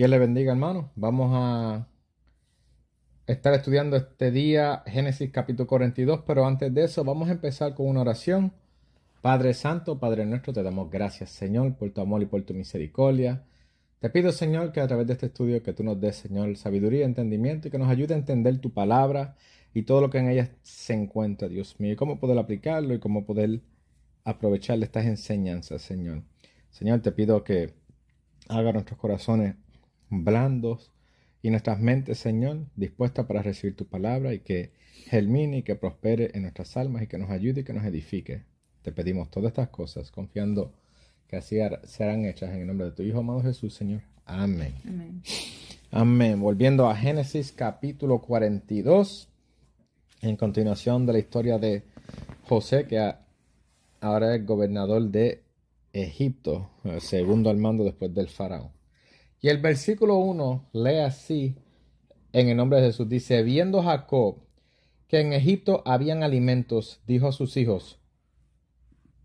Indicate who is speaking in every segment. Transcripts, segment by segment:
Speaker 1: Dios le bendiga, hermano. Vamos a estar estudiando este día Génesis capítulo 42, pero antes de eso vamos a empezar con una oración. Padre Santo, Padre nuestro, te damos gracias, Señor, por tu amor y por tu misericordia. Te pido, Señor, que a través de este estudio que tú nos des, Señor, sabiduría, entendimiento y que nos ayude a entender tu palabra y todo lo que en ella se encuentra, Dios mío, y cómo poder aplicarlo y cómo poder aprovechar estas enseñanzas, Señor. Señor, te pido que haga nuestros corazones blandos y nuestras mentes, Señor, dispuestas para recibir tu palabra y que germine y que prospere en nuestras almas y que nos ayude y que nos edifique. Te pedimos todas estas cosas confiando que así serán hechas en el nombre de tu Hijo amado Jesús, Señor. Amén. Amén. Volviendo a Génesis capítulo 42, en continuación de la historia de José, que ahora es gobernador de Egipto, eh, segundo al mando después del faraón. Y el versículo 1 lee así en el nombre de Jesús. Dice, viendo Jacob que en Egipto habían alimentos, dijo a sus hijos,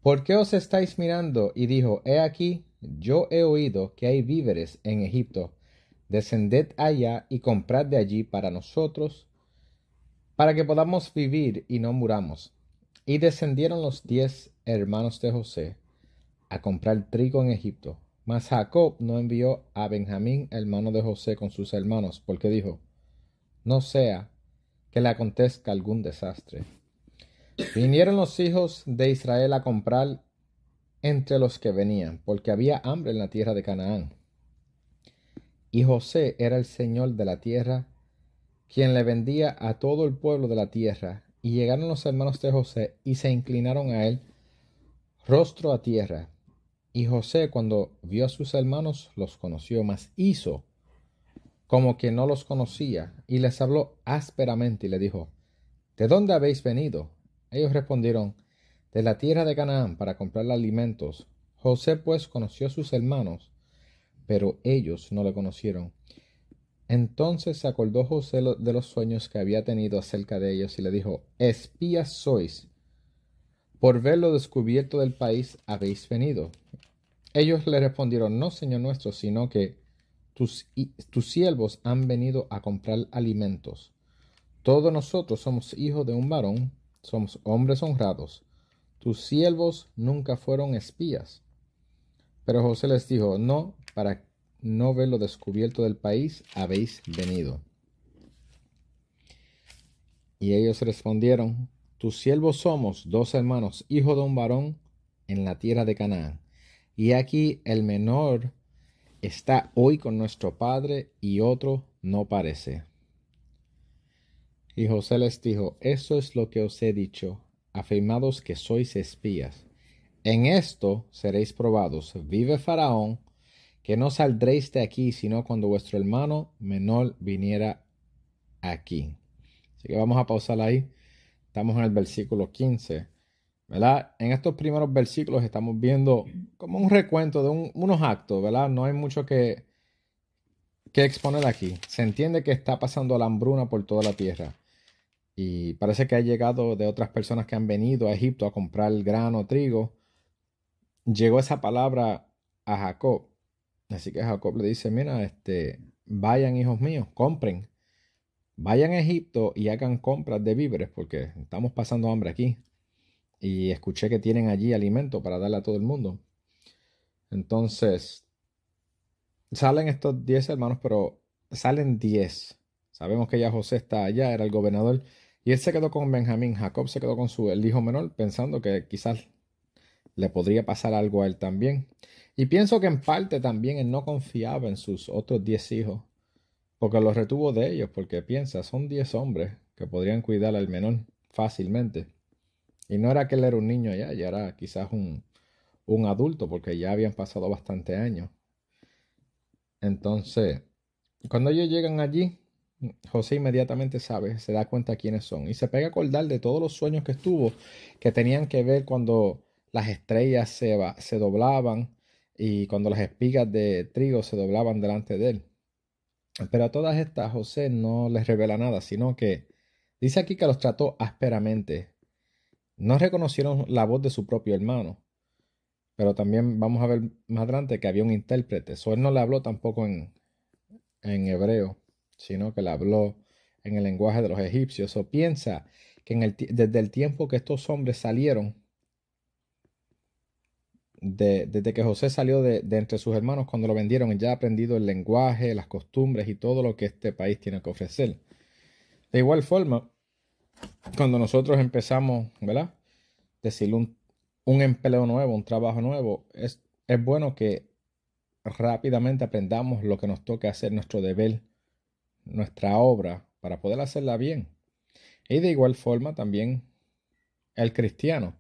Speaker 1: ¿por qué os estáis mirando? Y dijo, he aquí, yo he oído que hay víveres en Egipto. Descended allá y comprad de allí para nosotros, para que podamos vivir y no muramos. Y descendieron los diez hermanos de José a comprar trigo en Egipto mas Jacob no envió a Benjamín, hermano de José, con sus hermanos, porque dijo, no sea que le acontezca algún desastre. Vinieron los hijos de Israel a comprar entre los que venían, porque había hambre en la tierra de Canaán. Y José era el señor de la tierra, quien le vendía a todo el pueblo de la tierra. Y llegaron los hermanos de José y se inclinaron a él, rostro a tierra. Y José cuando vio a sus hermanos los conoció, mas hizo como que no los conocía y les habló ásperamente y le dijo, ¿De dónde habéis venido? Ellos respondieron, de la tierra de Canaán para comprar alimentos. José pues conoció a sus hermanos, pero ellos no le conocieron. Entonces se acordó José de los sueños que había tenido acerca de ellos y le dijo, espías sois. Por ver lo descubierto del país habéis venido. Ellos le respondieron, no, Señor nuestro, sino que tus, tus siervos han venido a comprar alimentos. Todos nosotros somos hijos de un varón, somos hombres honrados. Tus siervos nunca fueron espías. Pero José les dijo, no, para no ver lo descubierto del país habéis venido. Y ellos respondieron, tus siervos somos dos hermanos, hijos de un varón, en la tierra de Canaán. Y aquí el menor está hoy con nuestro Padre y otro no parece. Y José les dijo, eso es lo que os he dicho, afirmados que sois espías. En esto seréis probados. Vive Faraón, que no saldréis de aquí, sino cuando vuestro hermano menor viniera aquí. Así que vamos a pausar ahí. Estamos en el versículo 15. En estos primeros versículos estamos viendo como un recuento de unos actos, ¿verdad? No hay mucho que, que exponer aquí. Se entiende que está pasando la hambruna por toda la tierra. Y parece que ha llegado de otras personas que han venido a Egipto a comprar grano, trigo. Llegó esa palabra a Jacob. Así que Jacob le dice, mira, este, vayan hijos míos, compren. Vayan a Egipto y hagan compras de víveres porque estamos pasando hambre aquí y escuché que tienen allí alimento para darle a todo el mundo. Entonces, salen estos 10 hermanos, pero salen 10. Sabemos que ya José está allá, era el gobernador, y él se quedó con Benjamín, Jacob se quedó con su el hijo menor, pensando que quizás le podría pasar algo a él también. Y pienso que en parte también él no confiaba en sus otros 10 hijos, porque los retuvo de ellos, porque piensa, son 10 hombres que podrían cuidar al menor fácilmente. Y no era que él era un niño ya, ya era quizás un, un adulto, porque ya habían pasado bastante años. Entonces, cuando ellos llegan allí, José inmediatamente sabe, se da cuenta quiénes son y se pega a acordar de todos los sueños que estuvo, que tenían que ver cuando las estrellas se, se doblaban y cuando las espigas de trigo se doblaban delante de él. Pero a todas estas José no les revela nada, sino que dice aquí que los trató ásperamente, no reconocieron la voz de su propio hermano, pero también vamos a ver más adelante que había un intérprete. So él no le habló tampoco en, hebreo, sino que le habló en el lenguaje de los egipcios. O piensa que en desde el tiempo que estos hombres salieron, de, desde que José salió de, de, entre sus hermanos cuando lo vendieron, ya ha aprendido el lenguaje, las costumbres y todo lo que este país tiene que ofrecer. De igual forma, cuando nosotros empezamos, ¿verdad? Decir un, un empleo nuevo, un trabajo nuevo, es, es bueno que rápidamente aprendamos lo que nos toca hacer, nuestro deber, nuestra obra, para poder hacerla bien. Y de igual forma también el cristiano.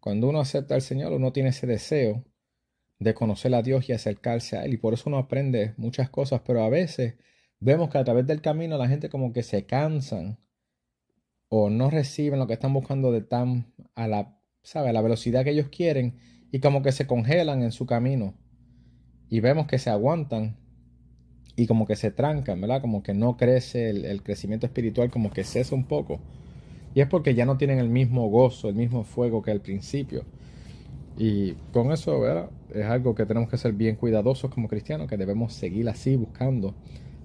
Speaker 1: Cuando uno acepta al Señor, uno tiene ese deseo de conocer a Dios y acercarse a Él. Y por eso uno aprende muchas cosas, pero a veces vemos que a través del camino la gente como que se cansan o no reciben lo que están buscando de tan a la, ¿sabe? la velocidad que ellos quieren y como que se congelan en su camino. Y vemos que se aguantan y como que se trancan, ¿verdad? Como que no crece el, el crecimiento espiritual, como que cesa un poco. Y es porque ya no tienen el mismo gozo, el mismo fuego que al principio. Y con eso, ¿verdad? Es algo que tenemos que ser bien cuidadosos como cristianos, que debemos seguir así, buscando,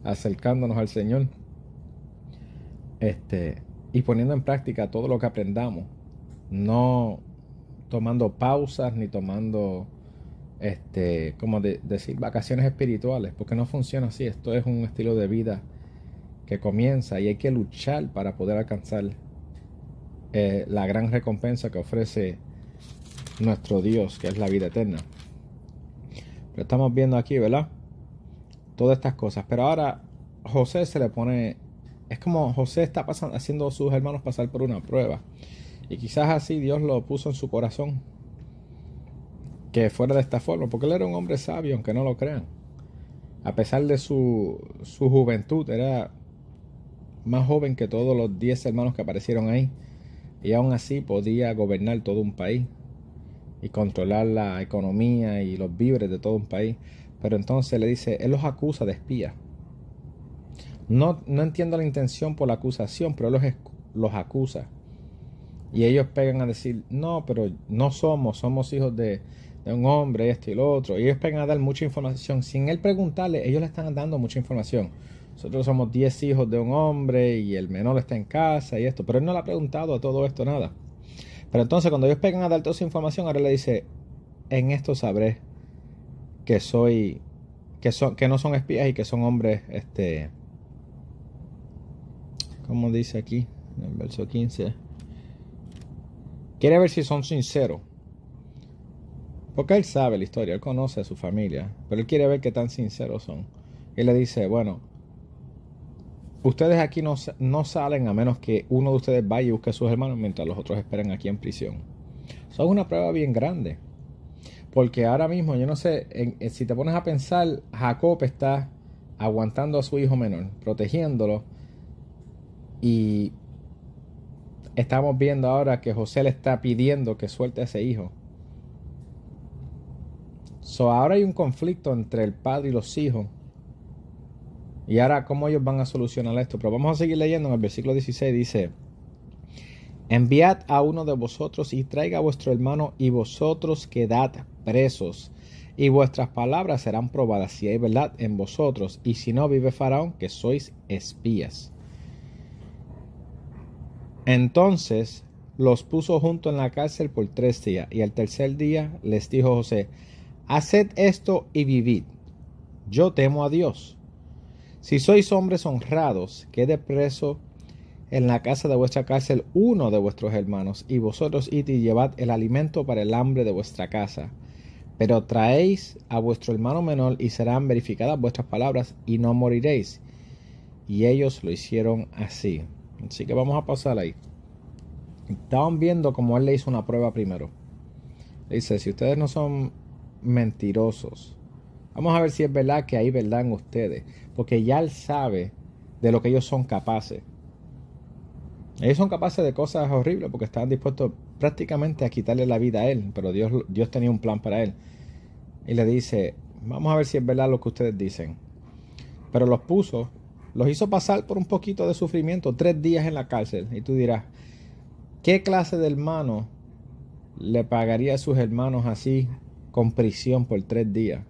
Speaker 1: acercándonos al Señor. Este, y poniendo en práctica todo lo que aprendamos, no tomando pausas ni tomando, este, como decir, vacaciones espirituales, porque no funciona así. Esto es un estilo de vida que comienza y hay que luchar para poder alcanzar eh, la gran recompensa que ofrece nuestro Dios, que es la vida eterna. Pero estamos viendo aquí, ¿verdad? Todas estas cosas. Pero ahora José se le pone es como José está pasando, haciendo a sus hermanos pasar por una prueba. Y quizás así Dios lo puso en su corazón. Que fuera de esta forma, porque él era un hombre sabio, aunque no lo crean. A pesar de su, su juventud, era más joven que todos los 10 hermanos que aparecieron ahí. Y aún así podía gobernar todo un país y controlar la economía y los víveres de todo un país. Pero entonces le dice, él los acusa de espías no, entiendo la intención por la acusación, pero los, los acusa. Y ellos pegan a decir, no, pero no somos, somos hijos de, un hombre, esto y lo otro. Y ellos pegan a dar mucha información. Sin él preguntarle, ellos le están dando mucha información. Nosotros somos 10 hijos de un hombre y el menor está en casa y esto. Pero él no le ha preguntado a todo esto nada. Pero entonces cuando ellos pegan a dar toda esa información, ahora le dice, en esto sabré que soy, que, son, que no son espías y que son hombres, este, como dice aquí en el verso 15. Quiere ver si son sinceros. Porque él sabe la historia, él conoce a su familia, pero él quiere ver qué tan sinceros son. Él le dice, bueno, ustedes aquí no, no salen a menos que uno de ustedes vaya y busque a sus hermanos mientras los otros esperan aquí en prisión. Eso es una prueba bien grande. Porque ahora mismo, yo no sé, eh, si te pones a pensar, Jacob está aguantando a su hijo menor, protegiéndolo, y estamos viendo ahora que José le está pidiendo que suelte a ese hijo. So, ahora hay un conflicto entre el padre y los hijos. Y ahora, ¿cómo ellos van a solucionar esto? Pero vamos a seguir leyendo en el versículo 16: dice: Enviad a uno de vosotros y traiga a vuestro hermano, y vosotros quedad presos. Y vuestras palabras serán probadas si hay verdad en vosotros, y si no vive Faraón, que sois espías. Entonces los puso junto en la cárcel por tres días, y al tercer día les dijo José, Haced esto y vivid. Yo temo a Dios. Si sois hombres honrados, quede preso en la casa de vuestra cárcel uno de vuestros hermanos, y vosotros id y llevad el alimento para el hambre de vuestra casa. Pero traéis a vuestro hermano menor y serán verificadas vuestras palabras y no moriréis. Y ellos lo hicieron así. Así que vamos a pasar ahí. Estaban viendo como él le hizo una prueba primero. Le dice, si ustedes no son mentirosos, vamos a ver si es verdad que hay verdad en ustedes. Porque ya él sabe de lo que ellos son capaces. Ellos son capaces de cosas horribles porque estaban dispuestos prácticamente a quitarle la vida a él. Pero Dios, Dios tenía un plan para él. Y le dice, vamos a ver si es verdad lo que ustedes dicen. Pero los puso los hizo pasar por un poquito de sufrimiento, tres días en la cárcel. Y tú dirás, ¿qué clase de hermano le pagaría a sus hermanos así con prisión por tres días?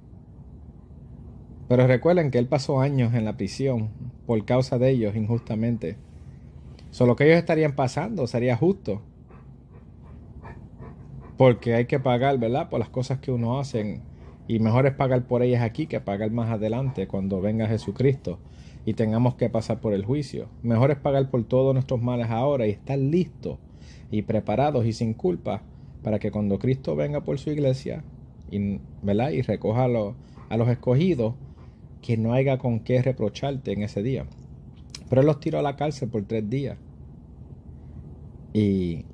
Speaker 1: Pero recuerden que él pasó años en la prisión por causa de ellos injustamente. Solo que ellos estarían pasando sería justo. Porque hay que pagar, ¿verdad? Por las cosas que uno hace. Y mejor es pagar por ellas aquí que pagar más adelante cuando venga Jesucristo y tengamos que pasar por el juicio. Mejor es pagar por todos nuestros males ahora y estar listos y preparados y sin culpa para que cuando Cristo venga por su iglesia y, y recoja a los, a los escogidos, que no haya con qué reprocharte en ese día. Pero él los tiró a la cárcel por tres días. Y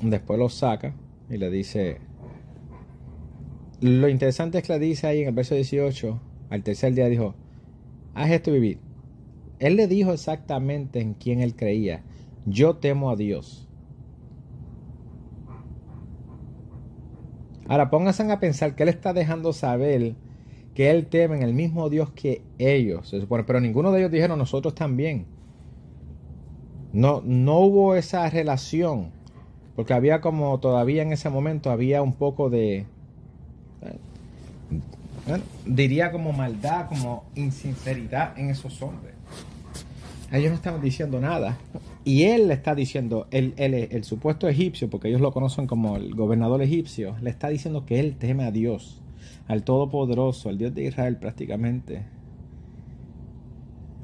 Speaker 1: después los saca y le dice... Lo interesante es que le dice ahí en el verso 18, al tercer día dijo, haz esto vivir. Él le dijo exactamente en quién él creía. Yo temo a Dios. Ahora pónganse a pensar que él está dejando saber que él teme en el mismo Dios que ellos. pero ninguno de ellos dijeron nosotros también. No, no hubo esa relación. Porque había como todavía en ese momento había un poco de, diría como maldad, como insinceridad en esos hombres. Ellos no están diciendo nada. Y él le está diciendo, el, el supuesto egipcio, porque ellos lo conocen como el gobernador egipcio, le está diciendo que él teme a Dios, al Todopoderoso, al Dios de Israel prácticamente,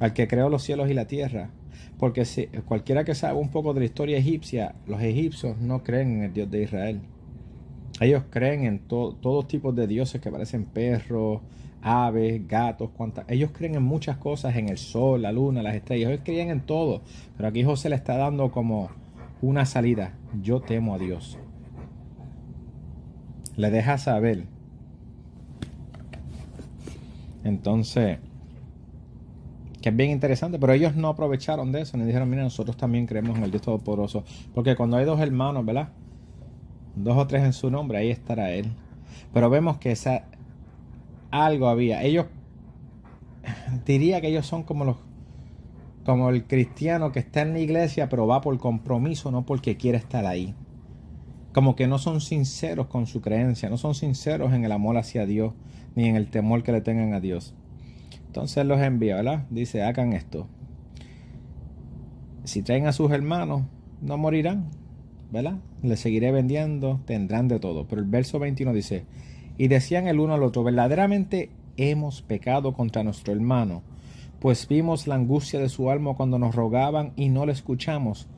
Speaker 1: al que creó los cielos y la tierra. Porque si, cualquiera que sabe un poco de la historia egipcia, los egipcios no creen en el Dios de Israel. Ellos creen en todos tipos de dioses que parecen perros, aves, gatos, cuantas. Ellos creen en muchas cosas, en el sol, la luna, las estrellas. Ellos creen en todo. Pero aquí José le está dando como una salida. Yo temo a Dios. Le deja saber. Entonces, que es bien interesante, pero ellos no aprovecharon de eso, ni dijeron, mira, nosotros también creemos en el Dios Todopoderoso. Porque cuando hay dos hermanos, ¿verdad? dos o tres en su nombre, ahí estará él. Pero vemos que esa, algo había. Ellos, diría que ellos son como los, como el cristiano que está en la iglesia, pero va por compromiso, no porque quiere estar ahí. Como que no son sinceros con su creencia, no son sinceros en el amor hacia Dios, ni en el temor que le tengan a Dios. Entonces los envía, ¿verdad? Dice, hagan esto. Si traen a sus hermanos, no morirán. ¿verdad? Le seguiré vendiendo, tendrán de todo. Pero el verso 21 dice, y decían el uno al otro, verdaderamente hemos pecado contra nuestro hermano, pues vimos la angustia de su alma cuando nos rogaban y no le escuchamos.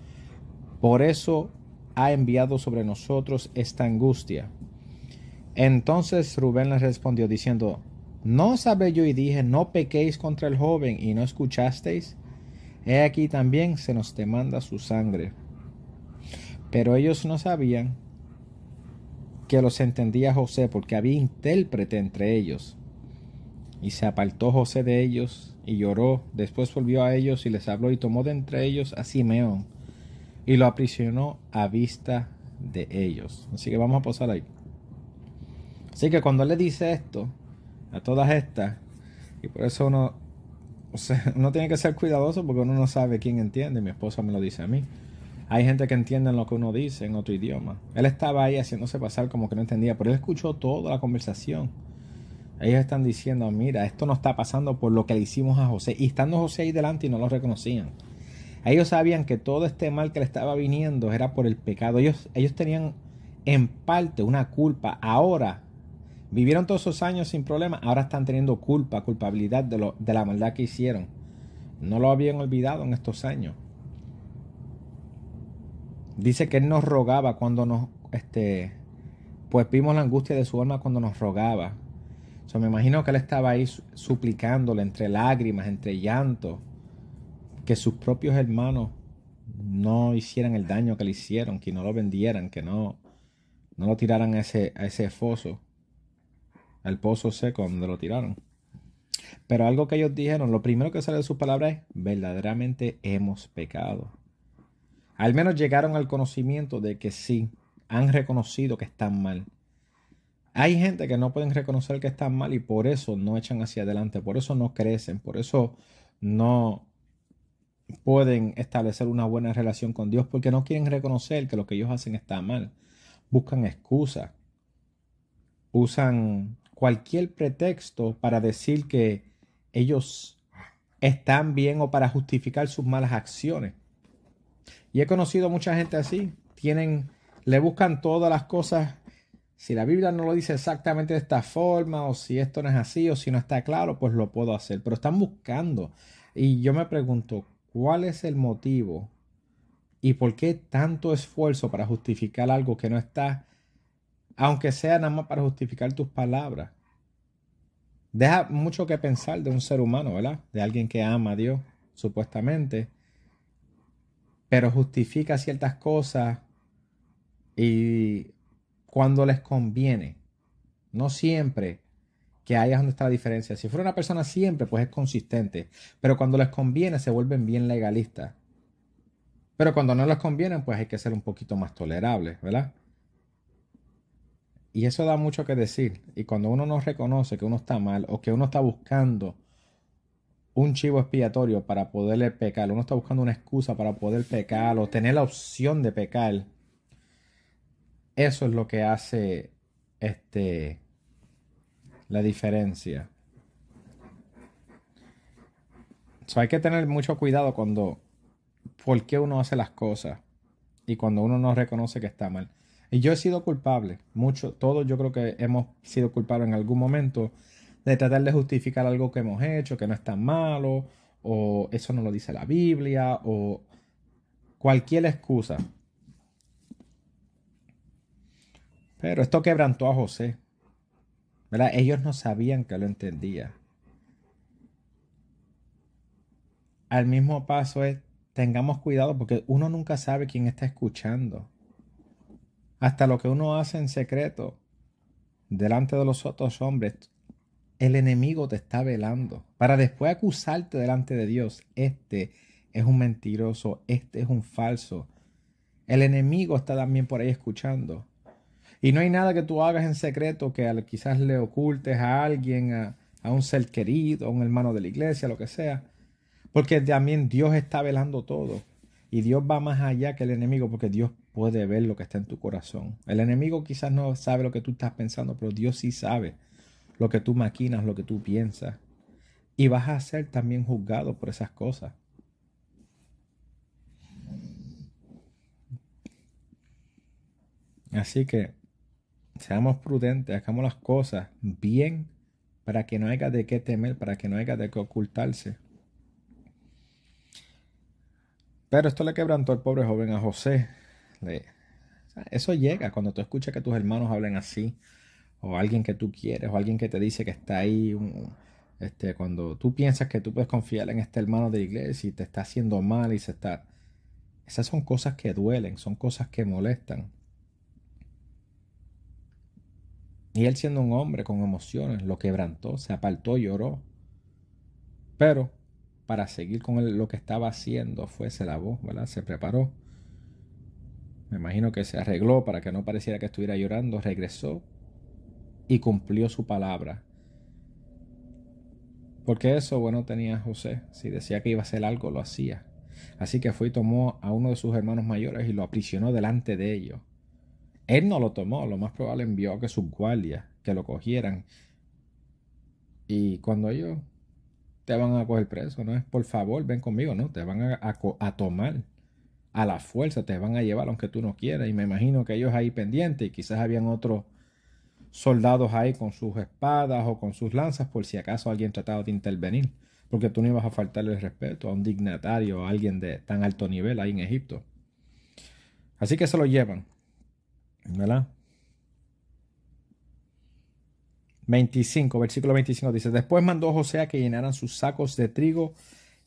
Speaker 1: Por eso ha enviado sobre nosotros esta angustia. Entonces Rubén les respondió diciendo, ¿no sabe yo y dije, no pequéis contra el joven y no escuchasteis? He aquí también se nos demanda su sangre. Pero ellos no sabían que los entendía José, porque había intérprete entre ellos. Y se apartó José de ellos y lloró. Después volvió a ellos y les habló y tomó de entre ellos a Simeón y lo aprisionó a vista de ellos. Así que vamos a posar ahí. Así que cuando él le dice esto a todas estas, y por eso uno, o uno tiene que ser cuidadoso porque uno no sabe quién entiende, mi esposa me lo dice a mí. Hay gente que entiende lo que uno dice en otro idioma. Él estaba ahí haciéndose pasar como que no entendía, pero él escuchó toda la conversación. Ellos están diciendo, mira, esto no está pasando por lo que le hicimos a José. Y estando José ahí delante y no lo reconocían. Ellos sabían que todo este mal que le estaba viniendo era por el pecado. Ellos, ellos tenían en parte una culpa. Ahora vivieron todos esos años sin problema. Ahora están teniendo culpa, culpabilidad de, de la maldad que hicieron. No lo habían olvidado en estos años. Dice que Él nos rogaba cuando nos, este, pues vimos la angustia de su alma cuando nos rogaba. O sea, me imagino que Él estaba ahí suplicándole entre lágrimas, entre llanto, que sus propios hermanos no hicieran el daño que le hicieron, que no lo vendieran, que no, no lo tiraran a ese, a ese foso, al pozo seco donde lo tiraron. Pero algo que ellos dijeron, lo primero que sale de sus palabras es, verdaderamente hemos pecado al menos llegaron al conocimiento de que sí, han reconocido que están mal. Hay gente que no pueden reconocer que están mal y por eso no echan hacia adelante, por eso no crecen, por eso no pueden establecer una buena relación con Dios, porque no quieren reconocer que lo que ellos hacen está mal. Buscan excusas, usan cualquier pretexto para decir que ellos están bien o para justificar sus malas acciones. Y he conocido mucha gente así. Tienen, le buscan todas las cosas. Si la Biblia no lo dice exactamente de esta forma, o si esto no es así, o si no está claro, pues lo puedo hacer. Pero están buscando. Y yo me pregunto, ¿cuál es el motivo? ¿Y por qué tanto esfuerzo para justificar algo que no está? Aunque sea nada más para justificar tus palabras. Deja mucho que pensar de un ser humano, ¿verdad? De alguien que ama a Dios, supuestamente pero justifica ciertas cosas y cuando les conviene. No siempre que haya donde está la diferencia. Si fuera una persona siempre, pues es consistente. Pero cuando les conviene, se vuelven bien legalistas. Pero cuando no les conviene, pues hay que ser un poquito más tolerables, ¿verdad? Y eso da mucho que decir. Y cuando uno no reconoce que uno está mal o que uno está buscando un chivo expiatorio para poderle pecar. Uno está buscando una excusa para poder pecar o tener la opción de pecar. Eso es lo que hace este, la diferencia. hay que tener mucho cuidado cuando por qué uno hace las cosas y cuando uno no reconoce que está mal. Y yo he sido culpable, mucho, todos yo creo que hemos sido culpables en algún momento de tratar de justificar algo que hemos hecho, que no es tan malo, o eso no lo dice la Biblia, o cualquier excusa. Pero esto quebrantó a José. Ellos no sabían que lo entendía. Al mismo paso es, tengamos cuidado porque uno nunca sabe quién está escuchando. Hasta lo que uno hace en secreto, delante de los otros hombres, el enemigo te está velando para después acusarte delante de Dios. Este es un mentiroso, este es un falso. El enemigo está también por ahí escuchando. Y no hay nada que tú hagas en secreto que quizás le ocultes a alguien, a, un ser querido, a un hermano de la iglesia, lo que sea. Porque también Dios está velando todo. Y Dios va más allá que el enemigo porque Dios puede ver lo que está en tu corazón. El enemigo quizás no sabe lo que tú estás pensando, pero Dios sí sabe lo que tú maquinas, lo que tú piensas. Y vas a ser también juzgado por esas cosas. Así que seamos prudentes, hagamos las cosas bien para que no haya de qué temer, para que no haya de qué ocultarse. Pero esto le quebrantó al pobre joven a José. eso llega cuando tú escuchas que tus hermanos hablen así, o alguien que tú quieres, o alguien que te dice que está ahí, este, cuando tú piensas que tú puedes confiar en este hermano de iglesia y te está haciendo mal y se está... Esas son cosas que duelen, son cosas que molestan. Y él siendo un hombre con emociones, lo quebrantó, se apartó, lloró. Pero para seguir con lo que estaba haciendo fue, se lavó, ¿verdad? Se preparó. Me imagino que se arregló para que no pareciera que estuviera llorando. Regresó y cumplió su palabra. Porque eso bueno tenía José, si decía que iba a hacer algo, lo hacía. Así que fue y tomó a uno de sus hermanos mayores y lo aprisionó delante de ellos. Él no lo tomó, lo más probable envió a que sus guardias, que lo cogieran. Y cuando ellos te van a coger preso, no es por favor, ven conmigo, no, te van a, tomar a la fuerza, te van a llevar aunque tú no quieras. Y me imagino que ellos ahí pendientes y quizás habían otro soldados ahí con sus espadas o con sus lanzas por si acaso alguien trataba de intervenir, porque tú no ibas a faltarle el respeto a un dignatario o a alguien de tan alto nivel ahí en Egipto. Así que se lo llevan, ¿verdad? 25, versículo 25 dice, después mandó José a que llenaran sus sacos de trigo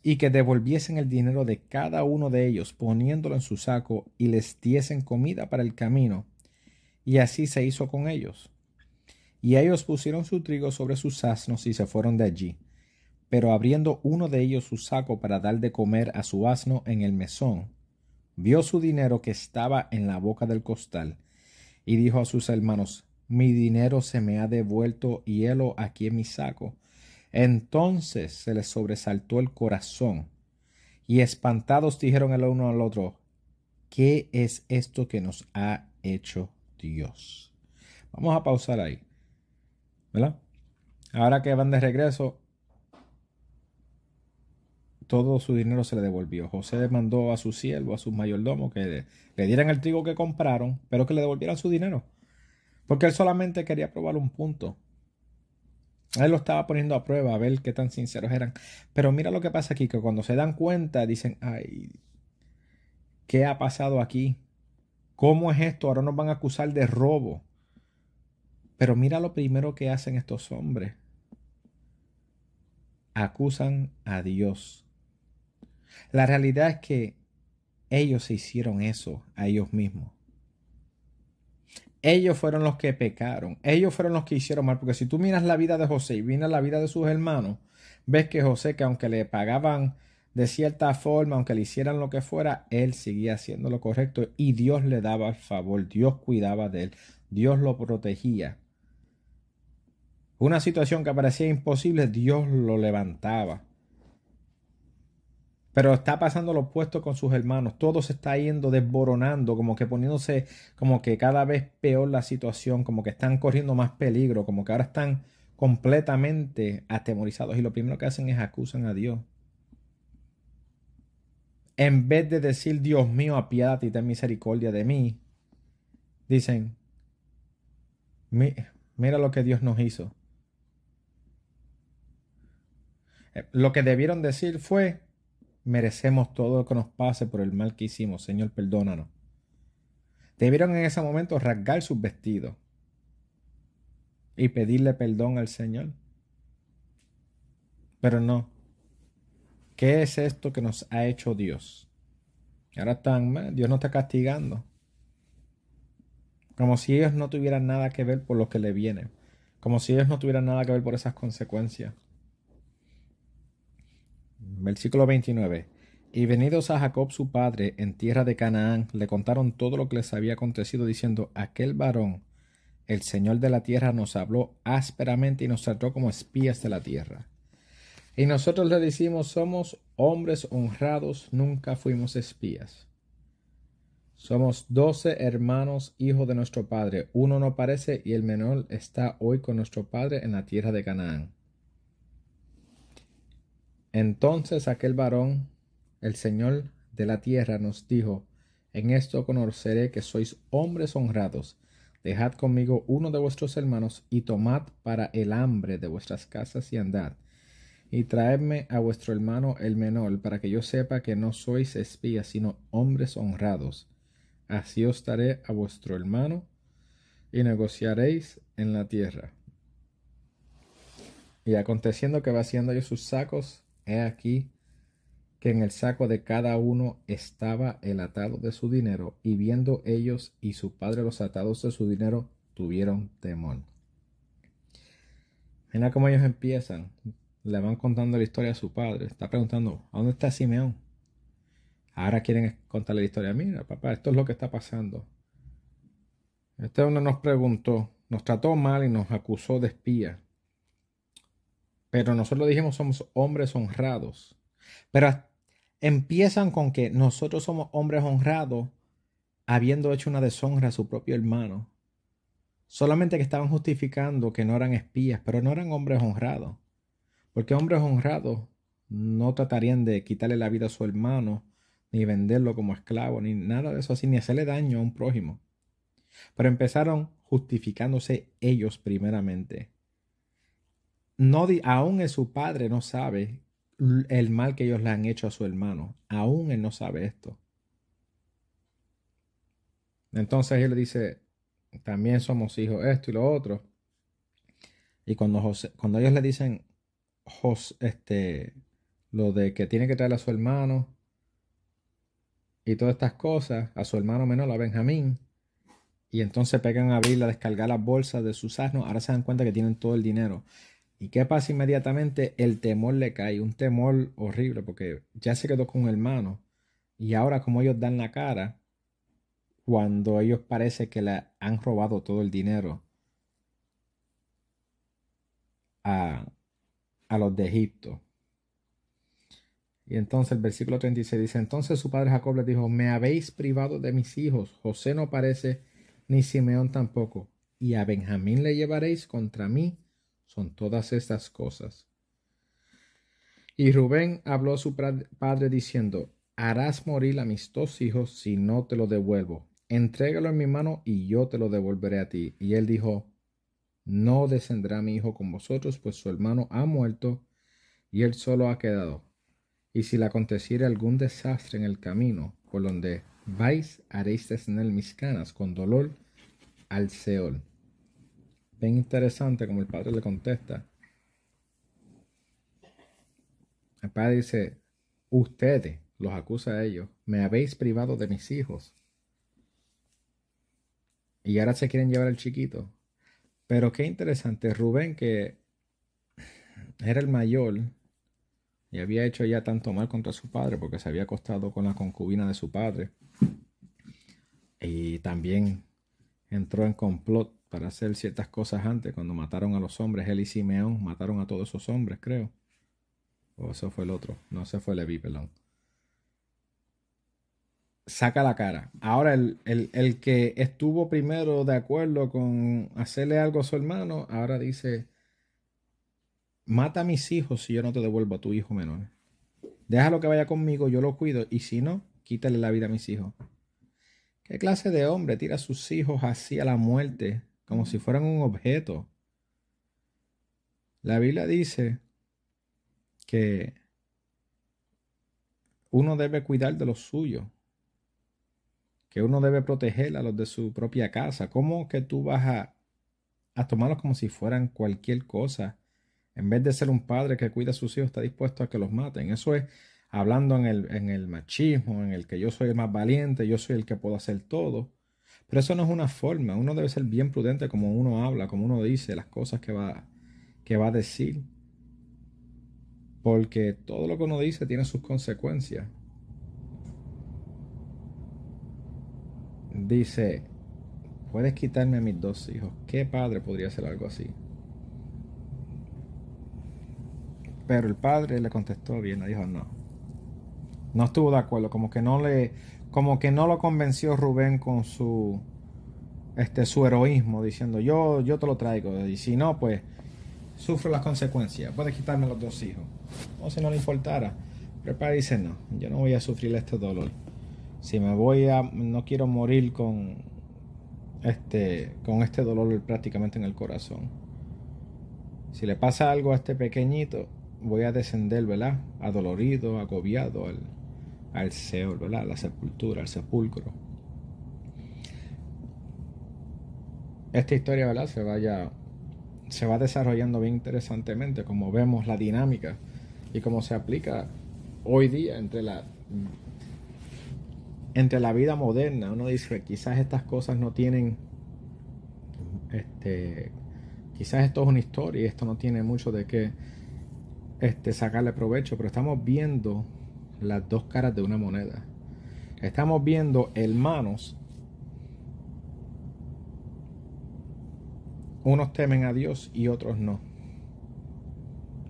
Speaker 1: y que devolviesen el dinero de cada uno de ellos, poniéndolo en su saco, y les diesen comida para el camino. Y así se hizo con ellos. Y ellos pusieron su trigo sobre sus asnos y se fueron de allí. Pero abriendo uno de ellos su saco para dar de comer a su asno en el mesón, vio su dinero que estaba en la boca del costal, y dijo a sus hermanos, Mi dinero se me ha devuelto y helo aquí en mi saco. Entonces se les sobresaltó el corazón, y espantados dijeron el uno al otro, ¿qué es esto que nos ha hecho Dios? Vamos a pausar ahí. ¿Verdad? Ahora que van de regreso, todo su dinero se le devolvió. José demandó a su siervo, a su mayordomo, que le, dieran el trigo que compraron, pero que le devolvieran su dinero. Porque él solamente quería probar un punto. Él lo estaba poniendo a prueba, a ver qué tan sinceros eran. Pero mira lo que pasa aquí, que cuando se dan cuenta dicen, ay, ¿qué ha pasado aquí? ¿Cómo es esto? Ahora nos van a acusar de robo. Pero mira lo primero que hacen estos hombres. Acusan a Dios. La realidad es que ellos se hicieron eso a ellos mismos. Ellos fueron los que pecaron. Ellos fueron los que hicieron mal. Porque si tú miras la vida de José y miras la vida de sus hermanos, ves que José, que aunque le pagaban de cierta forma, aunque le hicieran lo que fuera, él seguía haciendo lo correcto y Dios le daba el favor. Dios cuidaba de él. Dios lo protegía. Una situación que parecía imposible, Dios lo levantaba. Pero está pasando lo opuesto con sus hermanos. Todo se está yendo desboronando, como que poniéndose como que cada vez peor la situación, como que están corriendo más peligro, como que ahora están completamente atemorizados. Y lo primero que hacen es acusan a Dios. En vez de decir, Dios mío, apiádate y ten misericordia de mí, dicen, mira lo que Dios nos hizo. Eh, lo que debieron decir fue, merecemos todo lo que nos pase por el mal que hicimos, Señor, perdónanos. Debieron en ese momento rasgar sus vestidos y pedirle perdón al Señor. Pero no. ¿Qué es esto que nos ha hecho Dios? Ahora están, Dios nos está castigando. Como si ellos no tuvieran nada que ver por lo que le viene. Como si ellos no tuvieran nada que ver por esas consecuencias. Versículo 29. Y venidos a Jacob su padre en tierra de Canaán, le contaron todo lo que les había acontecido, diciendo, aquel varón, el Señor de la tierra, nos habló ásperamente y nos trató como espías de la tierra. Y nosotros le decimos, somos hombres honrados, nunca fuimos espías. Somos doce hermanos, hijos de nuestro padre. Uno no parece y el menor está hoy con nuestro padre en la tierra de Canaán. Entonces aquel varón, el Señor de la tierra, nos dijo, en esto conoceré que sois hombres honrados. Dejad conmigo uno de vuestros hermanos y tomad para el hambre de vuestras casas y andad. Y traedme a vuestro hermano el menor, para que yo sepa que no sois espías, sino hombres honrados. Así os daré a vuestro hermano y negociaréis en la tierra. Y aconteciendo que vaciando yo sus sacos, he aquí que en el saco de cada uno estaba el atado de su dinero, y viendo ellos y su padre los atados de su dinero, tuvieron temor. Mira cómo ellos empiezan. Le van contando la historia a su padre. Está preguntando, ¿a dónde está Simeón? Ahora quieren contarle la historia. Mira, papá, esto es lo que está pasando. Este uno nos preguntó, nos trató mal y nos acusó de espía. Pero nosotros dijimos somos hombres honrados. Pero empiezan con que nosotros somos hombres honrados habiendo hecho una deshonra a su propio hermano. Solamente que estaban justificando que no eran espías, pero no eran hombres honrados. Porque hombres honrados no tratarían de quitarle la vida a su hermano, ni venderlo como esclavo, ni nada de eso así, ni hacerle daño a un prójimo. Pero empezaron justificándose ellos primeramente aún su padre no sabe el mal que ellos le han hecho a su hermano. Aún él no sabe esto. Entonces él le dice, también somos hijos, esto y lo otro. Y cuando, cuando ellos le dicen este, lo de que tiene que traer a su hermano y todas estas cosas, a su hermano menor, a Benjamín, y entonces pegan a abrirla, a descargar las bolsas de sus asnos, ahora se dan cuenta que tienen todo el dinero. ¿Y qué pasa inmediatamente? El temor le cae, un temor horrible, porque ya se quedó con un hermano. Y ahora como ellos dan la cara, cuando ellos parece que le han robado todo el dinero a, los de Egipto. Y entonces el versículo 36 dice, entonces su padre Jacob le dijo, me habéis privado de mis hijos, José no parece, ni Simeón tampoco, y a Benjamín le llevaréis contra mí son todas estas cosas. Y Rubén habló a su padre diciendo, harás morir a mis dos hijos si no te lo devuelvo. Entrégalo en mi mano y yo te lo devolveré a ti. Y él dijo, no descenderá mi hijo con vosotros, pues su hermano ha muerto y él solo ha quedado. Y si le aconteciera algún desastre en el camino por donde vais, haréis descender mis canas con dolor al Seol bien interesante como el padre le contesta. El padre dice, ustedes, los acusa a ellos, me habéis privado de mis hijos. Y ahora se quieren llevar al chiquito. Pero qué interesante, Rubén, que era el mayor y había hecho ya tanto mal contra su padre porque se había acostado con la concubina de su padre. Y también entró en complot para hacer ciertas cosas antes, cuando mataron a los hombres, él y Simeón mataron a todos esos hombres, creo. O eso fue el otro, no, ese fue Levi, perdón. Saca la cara. Ahora, el, el, el que estuvo primero de acuerdo con hacerle algo a su hermano, ahora dice, mata a mis hijos si yo no te devuelvo a tu hijo menor. Déjalo que vaya conmigo, yo lo cuido, y si no, quítale la vida a mis hijos. ¿Qué clase de hombre tira a sus hijos así a la muerte, como si fueran un objeto? La Biblia dice que uno debe cuidar de los suyos, que uno debe proteger a los de su propia casa. ¿Cómo que tú vas a, a tomarlos como si fueran cualquier cosa? En vez de ser un padre que cuida a sus hijos, está dispuesto a que los maten. Eso es hablando en el, machismo, en el que yo soy el más valiente, yo soy el que puedo hacer todo. Pero eso no es una forma, uno debe ser bien prudente como uno habla, como uno dice, las cosas que va, que va a decir. Porque todo lo que uno dice tiene sus consecuencias. Dice, puedes quitarme a mis dos hijos. ¿Qué padre podría hacer algo así? Pero el padre le contestó bien, le dijo, no, no estuvo de acuerdo, como que no le, como que no lo convenció Rubén con su, este, su heroísmo, diciendo yo, yo te lo traigo y si no, pues sufro las consecuencias, puede quitarme los dos hijos, o si no le importara, pero para dice no, yo no voy a sufrir este dolor, si me voy a, no quiero morir con este, con este dolor prácticamente en el corazón. Si le pasa algo a este pequeñito, voy a descender, ¿verdad? Adolorido, agobiado al al Seol, ¿verdad? la sepultura, el sepulcro. Esta historia ¿verdad? Se, vaya, se va desarrollando bien interesantemente, como vemos la dinámica y cómo se aplica hoy día entre la, entre la vida moderna. Uno dice, quizás estas cosas no tienen... Este, quizás esto es una historia y esto no tiene mucho de qué este, sacarle provecho, pero estamos viendo las dos caras de una moneda. Estamos viendo hermanos. Unos temen a Dios y otros no.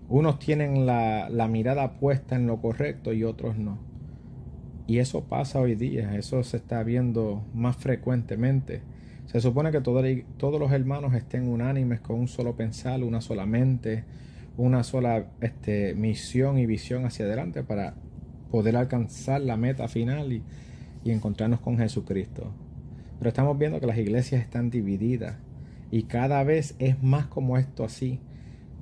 Speaker 1: Unos tienen la, mirada puesta en lo correcto y otros no. Y eso pasa hoy día, eso se está viendo más frecuentemente. Se supone que todos los hermanos estén unánimes con un solo pensar, una sola mente, una sola este, misión y visión hacia adelante para poder alcanzar la meta final y, encontrarnos con Jesucristo. Pero estamos viendo que las iglesias están divididas y cada vez es más como esto así.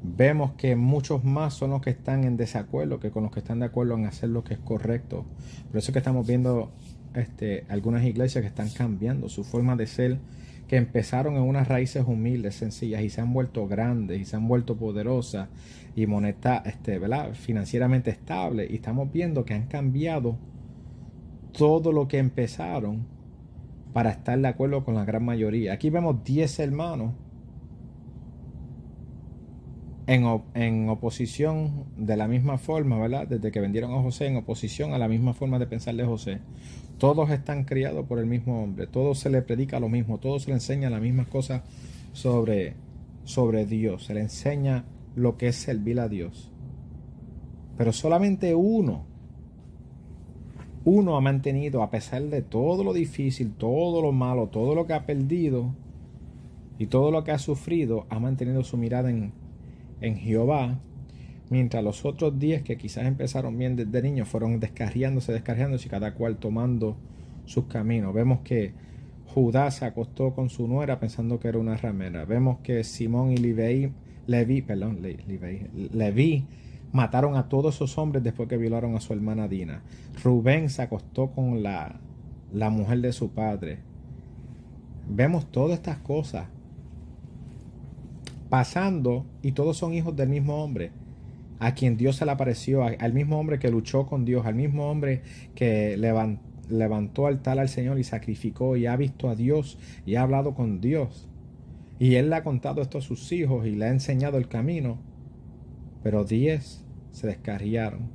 Speaker 1: Vemos que muchos más son los que están en desacuerdo que con los que están de acuerdo en hacer lo que es correcto. Por eso es que estamos viendo este, algunas iglesias que están cambiando su forma de ser que empezaron en unas raíces humildes, sencillas, y se han vuelto grandes, y se han vuelto poderosas y moneta, este, ¿verdad? financieramente estables. Y estamos viendo que han cambiado todo lo que empezaron para estar de acuerdo con la gran mayoría. Aquí vemos 10 hermanos en, oposición de la misma forma, ¿verdad? Desde que vendieron a José, en oposición a la misma forma de pensar de José. Todos están criados por el mismo hombre, todos se le predica lo mismo, todos se le enseña las mismas cosas sobre, sobre Dios, se le enseña lo que es servir a Dios. Pero solamente uno, uno ha mantenido, a pesar de todo lo difícil, todo lo malo, todo lo que ha perdido y todo lo que ha sufrido, ha mantenido su mirada en en Jehová, mientras los otros 10 que quizás empezaron bien desde niños fueron descarriándose, descarriándose y cada cual tomando sus caminos. Vemos que Judá se acostó con su nuera pensando que era una ramera. Vemos que Simón y Levi, Levi, Levi mataron a todos esos hombres después que violaron a su hermana Dina. Rubén se acostó con la, la mujer de su padre. Vemos todas estas cosas pasando y todos son hijos del mismo hombre, a quien Dios se le apareció, al mismo hombre que luchó con Dios, al mismo hombre que levantó altar al Señor y sacrificó y ha visto a Dios y ha hablado con Dios. Y él le ha contado esto a sus hijos y le ha enseñado el camino. Pero diez se descarriaron.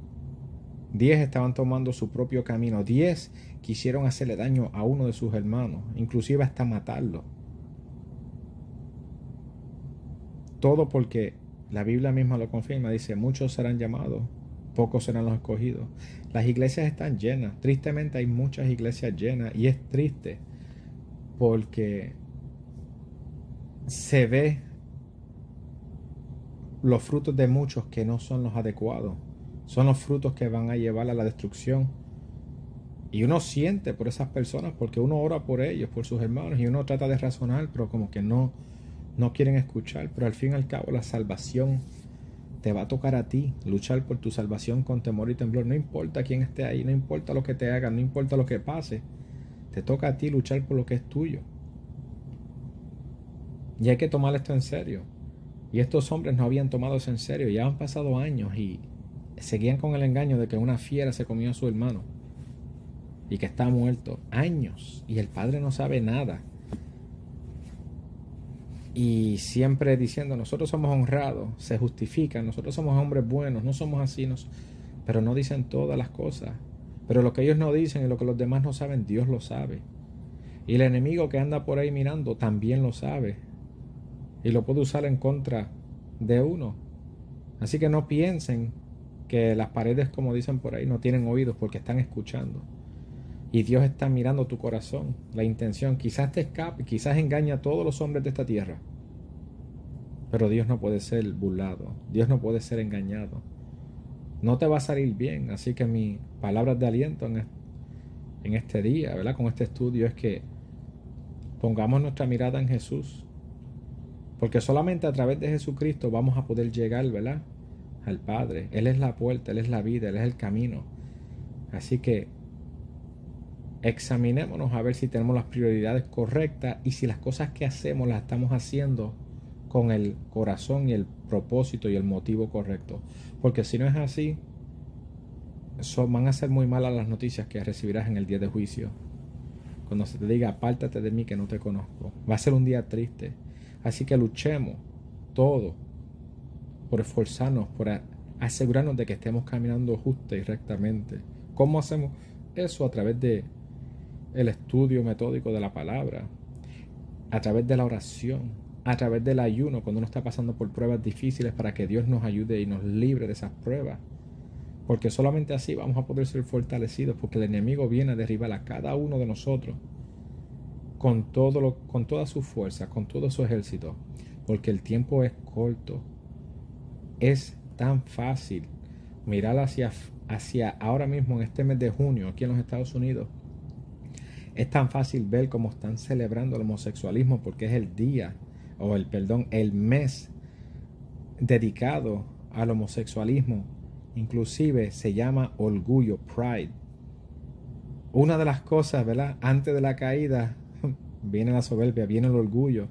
Speaker 1: Diez estaban tomando su propio camino. Diez quisieron hacerle daño a uno de sus hermanos, inclusive hasta matarlo. Todo porque la Biblia misma lo confirma, dice, muchos serán llamados, pocos serán los escogidos. Las iglesias están llenas, tristemente hay muchas iglesias llenas y es triste porque se ve los frutos de muchos que no son los adecuados, son los frutos que van a llevar a la destrucción. Y uno siente por esas personas porque uno ora por ellos, por sus hermanos y uno trata de razonar, pero como que no no quieren escuchar, pero al fin y al cabo la salvación te va a tocar a ti, luchar por tu salvación con temor y temblor, no importa quién esté ahí, no importa lo que te hagan, no importa lo que pase, te toca a ti luchar por lo que es tuyo. Y hay que tomar esto en serio. Y estos hombres no habían tomado eso en serio, ya han pasado años y seguían con el engaño de que una fiera se comió a su hermano y que está muerto años y el padre no sabe nada y siempre diciendo nosotros somos honrados, se justifican, nosotros somos hombres buenos, no somos así, pero no dicen todas las cosas. Pero lo que ellos no dicen y lo que los demás no saben, Dios lo sabe. Y el enemigo que anda por ahí mirando también lo sabe. Y lo puede usar en contra de uno. Así que no piensen que las paredes, como dicen por ahí, no tienen oídos porque están escuchando. Y Dios está mirando tu corazón, la intención. Quizás te escape, quizás engaña a todos los hombres de esta tierra. Pero Dios no puede ser burlado, Dios no puede ser engañado. No te va a salir bien, así que mis palabras de aliento en este día, ¿verdad? Con este estudio es que pongamos nuestra mirada en Jesús, porque solamente a través de Jesucristo vamos a poder llegar, ¿verdad? Al Padre. Él es la puerta, Él es la vida, Él es el camino. Así que examinémonos a ver si tenemos las prioridades correctas y si las cosas que hacemos las estamos haciendo con el corazón y el propósito y el motivo correcto. Porque si no es así, van a ser muy malas las noticias que recibirás en el día de juicio. Cuando se te diga, apártate de mí que no te conozco. Va a ser un día triste. Así que luchemos todo por esforzarnos, por asegurarnos de que estemos caminando justa y rectamente. ¿Cómo hacemos eso? A través de el estudio metódico de la palabra, a través de la oración, a través del ayuno, cuando uno está pasando por pruebas difíciles para que Dios nos ayude y nos libre de esas pruebas. Porque solamente así vamos a poder ser fortalecidos, porque el enemigo viene a derribar a cada uno de nosotros con, todo lo, con toda su fuerza, con todo su ejército, porque el tiempo es corto. Es tan fácil mirar hacia, hacia ahora mismo en este mes de junio aquí en los Estados Unidos es tan fácil ver cómo están celebrando el homosexualismo porque es el día, o el perdón, el mes dedicado al homosexualismo. Inclusive se llama orgullo, pride. Una de las cosas, ¿verdad? Antes de la caída viene la soberbia, viene el orgullo.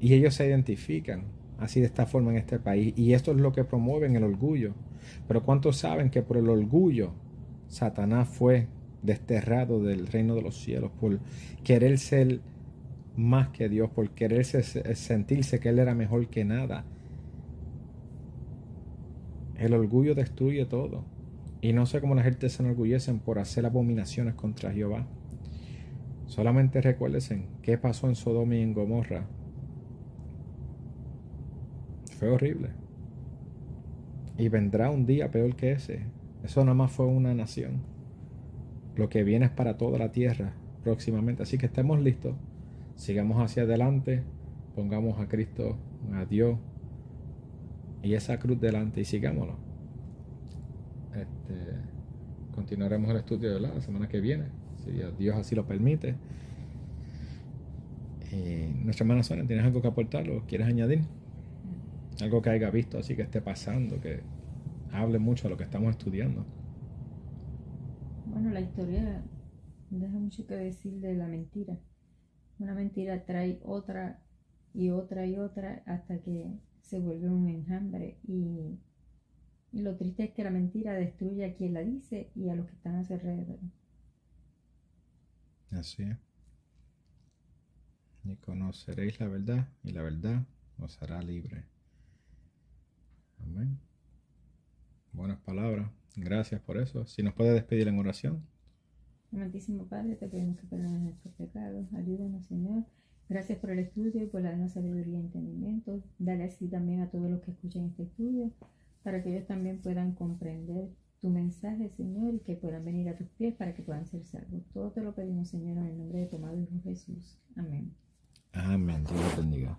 Speaker 1: Y ellos se identifican así de esta forma en este país. Y esto es lo que promueven el orgullo. Pero ¿cuántos saben que por el orgullo Satanás fue desterrado del reino de los cielos por querer ser más que Dios, por quererse sentirse que Él era mejor que nada. El orgullo destruye todo. Y no sé cómo la gente se enorgullecen por hacer abominaciones contra Jehová. Solamente recuerden qué pasó en Sodoma y en Gomorra. Fue horrible. Y vendrá un día peor que ese. Eso nada más fue una nación lo que viene es para toda la tierra próximamente. Así que estemos listos, sigamos hacia adelante, pongamos a Cristo, a Dios y esa cruz delante y sigámoslo. Este, continuaremos el estudio de la semana que viene, si Dios así lo permite. Eh, nuestra hermana Sonia, ¿tienes algo que aportar o quieres añadir? Algo que haya visto, así que esté pasando, que hable mucho de lo que estamos estudiando. Bueno, la historia deja mucho que decir de la mentira. Una mentira trae otra y otra y otra hasta que se vuelve un enjambre. Y, lo triste es que la mentira destruye a quien la dice y a los que están a su alrededor. Así es. Y conoceréis la verdad y la verdad os hará libre. Amén. Buenas palabras. Gracias por eso. Si nos puede despedir en oración. Amantísimo Padre, te pedimos que perdones nuestros pecados. Ayúdanos, Señor. Gracias por el estudio y por la sabiduría y entendimiento. Dale así también a todos los que escuchan este estudio, para que ellos también puedan comprender tu mensaje, Señor, y que puedan venir a tus pies para que puedan ser salvos. Todo te lo pedimos, Señor, en el nombre de tu hijo Jesús. Amén. Amén. Dios te bendiga.